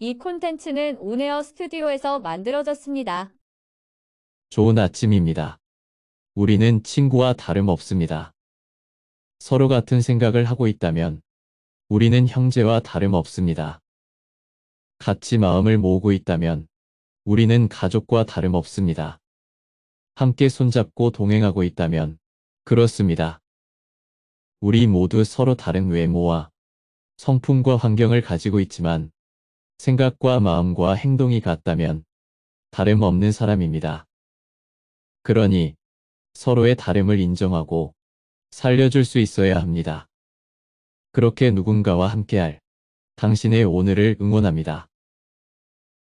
이 콘텐츠는 온에어 스튜디오에서 만들어졌습니다. 좋은 아침입니다. 우리는 친구와 다름없습니다. 서로 같은 생각을 하고 있다면 우리는 형제와 다름없습니다. 같이 마음을 모으고 있다면 우리는 가족과 다름없습니다. 함께 손잡고 동행하고 있다면 그렇습니다. 우리 모두 서로 다른 외모와 성품과 환경을 가지고 있지만 생각과 마음과 행동이 같다면 다름없는 사람입니다. 그러니 서로의 다름을 인정하고 살려줄 수 있어야 합니다. 그렇게 누군가와 함께할 당신의 오늘을 응원합니다.